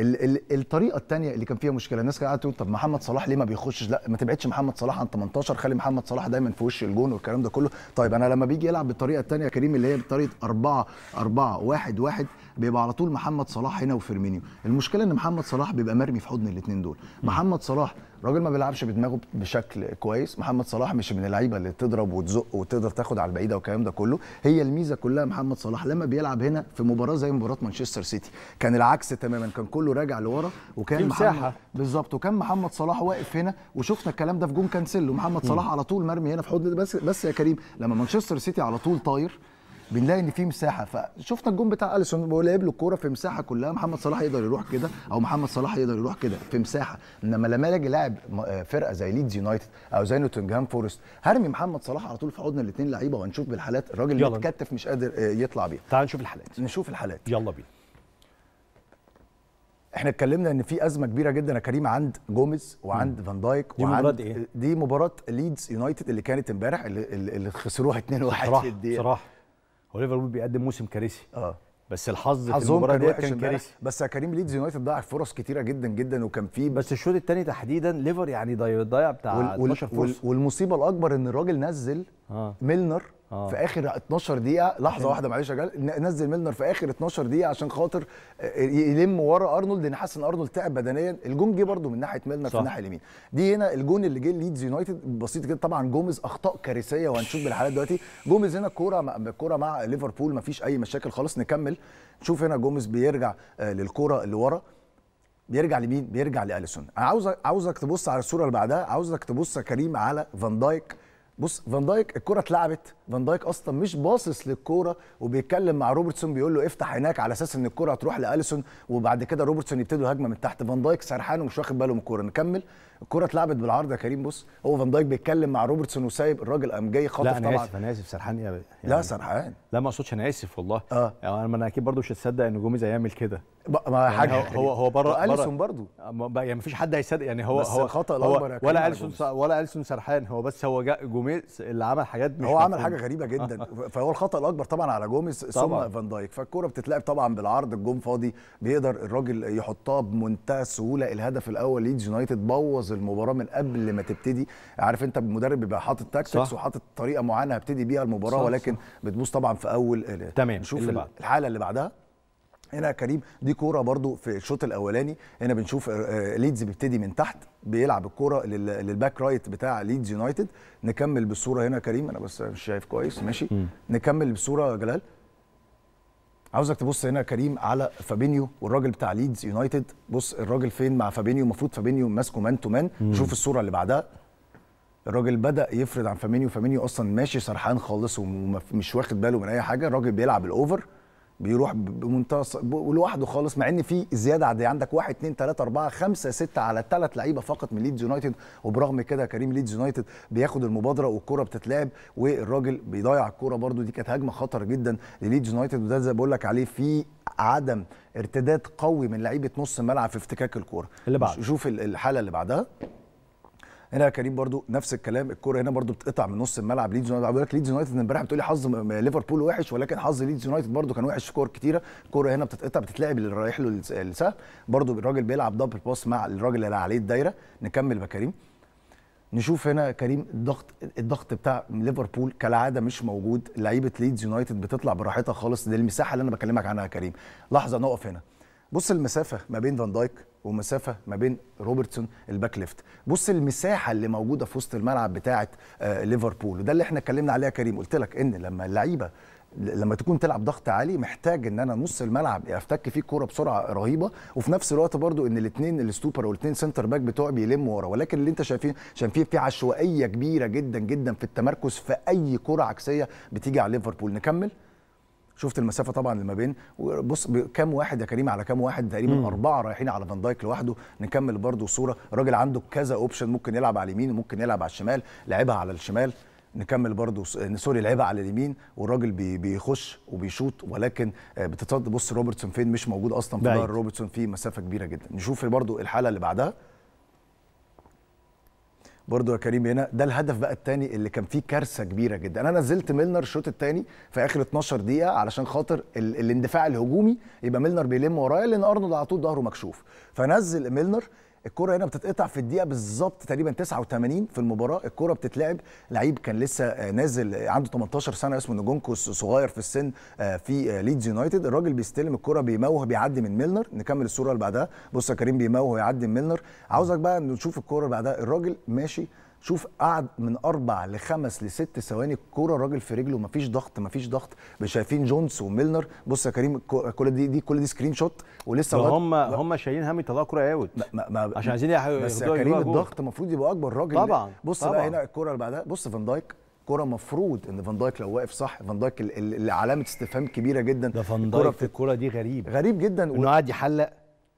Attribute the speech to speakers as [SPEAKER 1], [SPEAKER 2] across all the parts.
[SPEAKER 1] ال ال الطريقه الثانيه اللي كان فيها مشكله الناس كانت تقول طب محمد صلاح ليه ما بيخشش لا ما تبعدش محمد صلاح عن 18 خلي محمد صلاح دايما في وش الجون والكلام ده كله طيب انا لما بيجي يلعب بالطريقه الثانيه يا كريم اللي هي بطريقه 4 4 1 1 بيبقى على طول محمد صلاح هنا وفيرمينيو المشكله ان محمد صلاح بيبقى مرمي في حضن الاثنين دول محمد صلاح راجل ما بيلعبش بدماغه بشكل كويس محمد صلاح مش من اللعيبه اللي تضرب وتزق وتقدر تاخد على البعيده والكلام ده كله هي الميزه كلها محمد صلاح لما بيلعب هنا في مباراه زي مباراه مانشستر سيتي كان العكس تماما كان كله راجع لورا وكان مساحه بالظبط وكان محمد صلاح واقف هنا وشفنا الكلام ده في جون كانسيلو محمد صلاح على طول مرمي هنا في حضن بس بس يا كريم لما مانشستر سيتي على طول طاير بنلاقي ان في مساحه فشفنا الجون بتاع اليسون هو له الكوره في مساحه كلها محمد صلاح يقدر يروح كده او محمد صلاح يقدر يروح كده في مساحه انما لما اجي لاعب آه، فرقه زي ليدز يونايتد او زي نوتنجهام فورست هرمي محمد صلاح على طول في حضن الاثنين لعيبه وهنشوف بالحالات الراجل متكتف مش قادر آه، يطلع بيها تعال نشوف الحالات نشوف الحالات يلا بينا احنا اتكلمنا ان في ازمه كبيره جدا يا كريم عند جوميز وعند فان دايك دي مباراه ايه؟ دي مباراه ليدز يونايتد اللي كانت امبارح اللي, اللي خسروها 2-1 في الدقيقه صراحه هو ليفربول بيقدم موسم كارثي اه بس الحظ في المباراه دي كان كارثي بس يا كريم ليدز يونايتد ضيع فرص كتيره جدا جدا وكان في بس الشوط الثاني تحديدا ليفر يعني ضيع بتاع وال 12 فرصه والمصيبه الاكبر ان الراجل نزل آه. ميلنر آه. في اخر 12 دقيقه لحظه واحده معلش يا جلال نزل ميلنر في اخر 12 دقيقه عشان خاطر آه، آه، يلم ورا ارنولد لان حاسس ان ارنولد تعب بدنيا الجون جه برده من ناحيه ميلنر صح. في الناحيه اليمين دي هنا الجون اللي جه ليدز يونايتد بسيط جدا طبعا جوميز اخطاء كارثيه وهنشوف بالحالات دلوقتي جوميز هنا الكوره الكوره مع ليفربول ما فيش اي مشاكل خالص نكمل نشوف هنا جوميز بيرجع للكوره اللي ورا بيرجع لمين بيرجع لاليسون انا عاوز عاوزك تبص على الصوره اللي بعدها عاوزك تبص يا كريم على فان دايك بص فان دايك الكره اتلعبت فان دايك اصلا مش باصص للكوره وبيتكلم مع روبرتسون بيقول له افتح هناك على اساس ان الكوره هتروح لاليسون وبعد كده روبرتسون يبتدوا هجمه من تحت فان دايك سرحان ومش واخد باله من الكوره نكمل الكوره اتلعبت بالعرض يا كريم بص هو فان دايك بيتكلم مع روبرتسون وسايب الراجل قام جاي خاطف طبعا لا انا طبعا. اسف انا اسف سرحان يعني لا سرحان لا ما اقصدش انا اسف والله آه. يعني انا اكيد برضه مش هتصدق ان جوميز هيعمل كده ما حاجه يعني هو هو بره اليسون برضه يعني مفيش حد هيصدق يعني هو بس هو الخطا الاكبر ولا اليسون ولا اليسون سرحان هو بس هو جوميز اللي عمل حاجات مش هو عمل حاجه غريبه جدا فهو الخطا الاكبر طبعا على جوميز ثم فان دايك فالكوره بتتلعب طبعا بالعرض الجون فاضي بيقدر الراجل يحطها بمنتهى السهوله الهدف الاول ليدز يونايتد بوظ المباراه من قبل ما تبتدي عارف انت المدرب بيبقى حاطط تاكتكس وحاطط طريقه معينه هبتدي بيها المباراه صح ولكن بتبوظ طبعا في اول تمام نشوف اللي الحاله اللي بعدها هنا كريم دي كوره برضو في الشوط الاولاني هنا بنشوف آه، آه، ليدز بيبتدي من تحت بيلعب الكوره للباك رايت بتاع ليدز يونايتد نكمل بالصوره هنا كريم انا بس مش شايف كويس ماشي نكمل بالصوره جلال عاوزك تبص هنا كريم على فابينيو والراجل بتاع ليدز يونايتد بص الراجل فين مع فابينيو المفروض فابينيو ماسكه مان تو مان شوف الصوره اللي بعدها الراجل بدا يفرد عن فامينيو فامينيو اصلا ماشي سرحان خالص ومش واخد باله من اي حاجه الراجل بيلعب الاوفر بيروح بمنتهى لوحده خالص مع ان في زياده عدد عندك 1 2 3 4 5 6 على ثلاث لعيبه فقط من ليدز يونايتد وبرغم كده كريم ليدز يونايتد بياخد المبادره والكره بتتلعب والراجل بيضيع الكره برده دي كانت هجمه خطر جدا لليدز يونايتد وده زي بقول لك عليه في عدم ارتداد قوي من لعيبه نص الملعب في افتكاك الكوره اللي بعد شوف الحاله اللي بعدها هنا يا كريم برضو نفس الكلام الكوره هنا برضو بتقطع من نص الملعب ليدز يونايتد بقول لك ليدز يونايتد امبارح بتقولي حظ ليفربول وحش ولكن حظ ليدز يونايتد برضو كان وحش في كور كتيره الكوره هنا بتتقطع بتتلعب اللي رايح له السهل برضو الراجل بيلعب دبل باس مع الراجل اللي عليه الدايره نكمل بكريم نشوف هنا كريم الضغط الضغط بتاع ليفربول كالعاده مش موجود لعيبه ليدز يونايتد بتطلع براحتها خالص دي المساحه اللي انا بكلمك عنها يا كريم لحظه نقف هنا بص المسافه ما بين فان دايك ومسافه ما بين روبرتسون الباك ليفت بص المساحه اللي موجوده في وسط الملعب بتاعه آه، ليفربول وده اللي احنا اتكلمنا عليها كريم قلت لك ان لما اللعيبه لما تكون تلعب ضغط عالي محتاج ان انا نص الملعب افتك فيه الكوره بسرعه رهيبه وفي نفس الوقت برضو ان الاثنين الستوبر والاثنين سنتر باك بتوعي بيلموا ورا ولكن اللي انت شايفين شايفين في عشوائيه كبيره جدا جدا في التمركز في اي كوره عكسيه بتيجي على ليفربول نكمل شفت المسافه طبعا اللي ما بين بص كام واحد يا كريم على كام واحد تقريبا مم. اربعه رايحين على فان دايك لوحده نكمل برده الصوره الراجل عنده كذا اوبشن ممكن يلعب على اليمين ممكن يلعب على الشمال لعبها على الشمال نكمل برضو آه، سوري لعبها على اليمين والراجل بي بيخش وبيشوط ولكن آه، بتتصد بص روبرتسون فين مش موجود اصلا في روبرتسون في مسافه كبيره جدا نشوف برضو الحاله اللي بعدها برضو يا كريم هنا ده الهدف بقى الثاني اللي كان فيه كارثه كبيره جدا انا نزلت ميلنر الشوط الثاني في اخر 12 دقيقه علشان خاطر ال... الاندفاع الهجومي يبقى ميلنر بيلم ورايا لان ارنولد على طول ظهره مكشوف فنزل ميلنر الكرة هنا بتتقطع في الدقيقة بالظبط تقريبا 89 في المباراة الكرة بتتلعب لعيب كان لسه آه، نازل آه، عنده 18 سنة اسمه نجونكو صغير في السن آه، في ليدز يونايتد الراجل بيستلم الكرة بيموه بيعدي من ميلنر نكمل الصورة اللي بعدها بص يا كريم بيموه يعدي من ميلنر عاوزك بقى نشوف الكرة اللي بعدها الراجل ماشي شوف قعد من اربع لخمس لست ثواني الكوره الراجل في رجله مفيش ضغط مفيش ضغط مش شايفين جونز وميلنر بص يا كريم كل دي دي كل دي سكرين شوت ولسه هم هم شايلين هم يطلعوا كوره اوت عشان عايزين بس يا كريم الضغط المفروض يبقى اكبر راجل طبعا بص طبعا. بقى هنا الكوره اللي بعدها بص فان دايك كرة مفروض ان فان دايك لو واقف صح فان دايك اللي علامه استفهام كبيره جدا ده فان دايك في الكوره دي غريب غريب جدا انه قاعد يحلق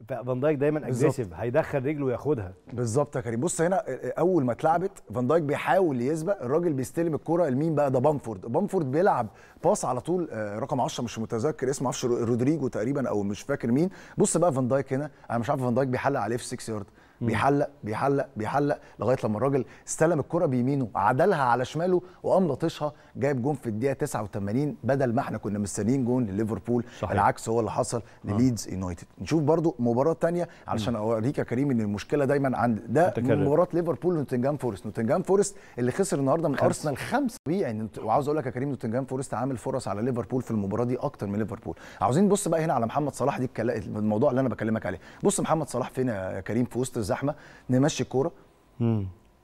[SPEAKER 1] فان دايك دايما اجريسيف هيدخل رجله وياخدها بالظبط يا كريم بص هنا اول ما اتلعبت فان دايك بيحاول يسبق الراجل بيستلم الكره لمين بقى ده بامفورد بامفورد بيلعب باص على طول آه، رقم 10 مش متذكر اسمه معرفش رودريجو تقريبا او مش فاكر مين بص بقى فان دايك هنا انا مش عارف فان دايك بيحلق عليه في 6 يارد بيحلق بيحلق بيحلق لغايه لما الراجل استلم الكره بيمينه عدلها على شماله وقام لطشها جايب جون في الدقيقه 89 بدل ما احنا كنا مستنيين جون لليفربول العكس هو اللي حصل آه. لليدز يونايتد نشوف برضو مباراه ثانيه علشان اوريك يا كريم ان المشكله دايما عند ده مباراه ليفربول ونوتنجهام فورست نوتنجهام فورست اللي خسر النهارده من ارسنال خمسه طبيعي وعاوز اقول لك يا كريم نوتنجهام فورست عامل فرص على ليفربول في المباراه دي اكتر من ليفربول عاوزين نبص بقى هنا على محمد صلاح دي الموضوع اللي انا بكلمك عليه بص محمد صلاح فين يا كريم في وسط زحمه نمشي الكوره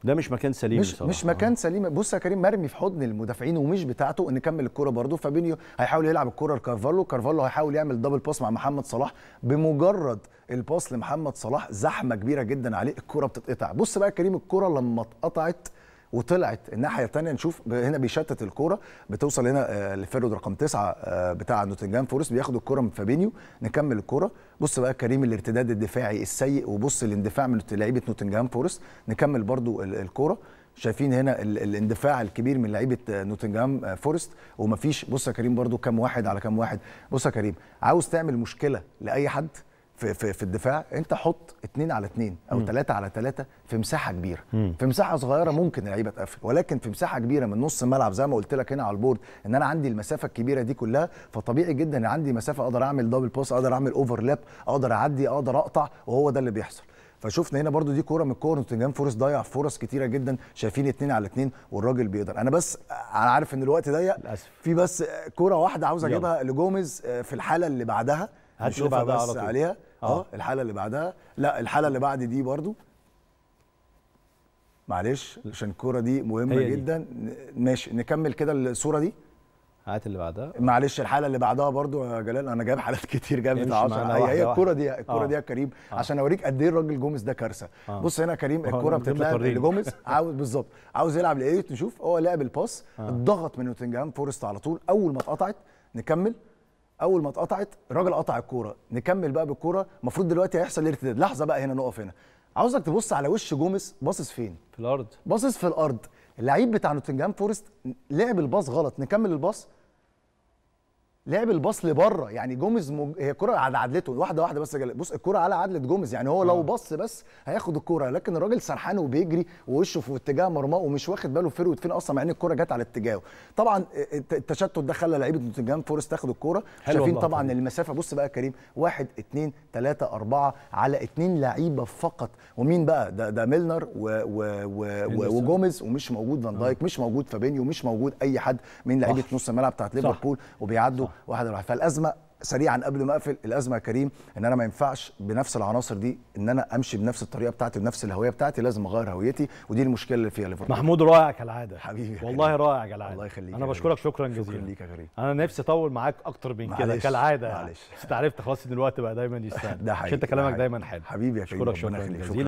[SPEAKER 1] ده مش مكان سليم مش مش مكان سليم بص يا كريم مرمي في حضن المدافعين ومش بتاعته نكمل الكوره برده فابينيو هيحاول يلعب الكوره لكارفالو كارفالو هيحاول يعمل دبل باس مع محمد صلاح بمجرد الباس لمحمد صلاح زحمه كبيره جدا عليه الكوره بتتقطع بص بقى يا كريم الكوره لما اتقطعت وطلعت الناحيه الثانيه نشوف هنا بيشتت الكوره بتوصل هنا آه، لفيرود رقم تسعه آه، بتاع نوتنجهام فورست بياخد الكوره من فابينيو نكمل الكوره بص بقى كريم الارتداد الدفاعي السيء وبص الاندفاع من لعيبه نوتنجهام فورست نكمل برضو الكوره شايفين هنا الاندفاع الكبير من لعيبه آه، نوتنجهام فورست ومفيش بص يا كريم برضو كام واحد على كام واحد بص يا كريم عاوز تعمل مشكله لاي حد في في في الدفاع انت حط اثنين على اثنين او ثلاثه على ثلاثه في مساحه كبيره مم. في مساحه صغيره ممكن اللعيبه تقفل ولكن في مساحه كبيره من نص الملعب زي ما قلت لك هنا على البورد ان انا عندي المسافه الكبيره دي كلها فطبيعي جدا ان عندي مسافه اقدر اعمل دبل باس اقدر اعمل اوفرلاب اقدر اعدي اقدر اقطع وهو ده اللي بيحصل فشفنا هنا برضو دي كوره من كوره نوتنجهام فورست ضيع فرص كتيره جدا شايفين اتنين على اتنين والراجل بيقدر انا بس انا عارف ان الوقت ضيق في بس كوره واحده عاوز اجيبها لجوميز آه، في الحاله اللي بعدها هات اللي بعدها على طول عليها آه. اه الحاله اللي بعدها لا الحاله اللي بعد دي برضو معلش عشان الكوره دي مهمه جدا دي. ماشي نكمل كده الصوره دي هات اللي بعدها معلش الحاله اللي بعدها برضو يا جلال انا جايب حالات كتير جايب بتاع 10 هي هي الكوره دي الكوره آه. دي يا كريم آه. عشان اوريك قد ايه الراجل جوميز ده كارثه آه. بص هنا يا كريم الكوره بتتلعب لجوميز عاوز بالظبط عاوز يلعب لايت نشوف هو لعب الباس آه. اتضغط من نوتنجهام فورست على طول اول ما اتقطعت نكمل اول ما اتقطعت الراجل قطع الكوره نكمل بقى بالكوره المفروض دلوقتي هيحصل الارتداد لحظه بقى هنا نقف هنا عاوزك تبص على وش جوميز باصص فين في الارض باصص في الارض اللعيب بتاع نوتنجهام فورست لعب الباص غلط نكمل الباص لعب الباص لبره يعني جوميز مج... هي كره على عدلته واحده واحده بس جل... بص الكره على عدله جوميز يعني هو لو آه. بص بس هياخد الكره لكن الراجل سرحان وبيجري ووشه في اتجاه مرماه ومش واخد باله فيرود فين اصلا مع ان الكره جت على اتجاهه طبعا آه، آه، التشتت ده خلى لعيبه نوتنجهام فورست تاخد الكره شايفين طبعا طيب. المسافه بص بقى يا كريم واحد اثنين ثلاثه أربعة على اثنين لعيبه فقط ومين بقى ده ده ميلنر و... و... و... و... وجوميز ومش موجود فان دايك مش موجود فابينيو مش موجود اي حد من لعيبه نص الملعب بتاعت ليفربول وبيعدوا واحد لواحد فالازمه سريعا قبل ما اقفل الازمه يا كريم ان انا ما ينفعش بنفس العناصر دي ان انا امشي بنفس الطريقه بتاعتي بنفس الهويه بتاعتي لازم اغير هويتي ودي المشكله اللي فيها ليفربول محمود رائع كالعاده حبيبي والله رائع كالعاده الله يخليك انا بشكرك شكرا جزيلا شكرا ليك يا كريم انا نفسي اطول معاك اكتر من كده كالعاده معلش بس انت عرفت خلاص ان الوقت بقى دايما يستاهل ده حقيقي انت كلامك دايما حلو حبيبي يا كريم شكرا جزيلا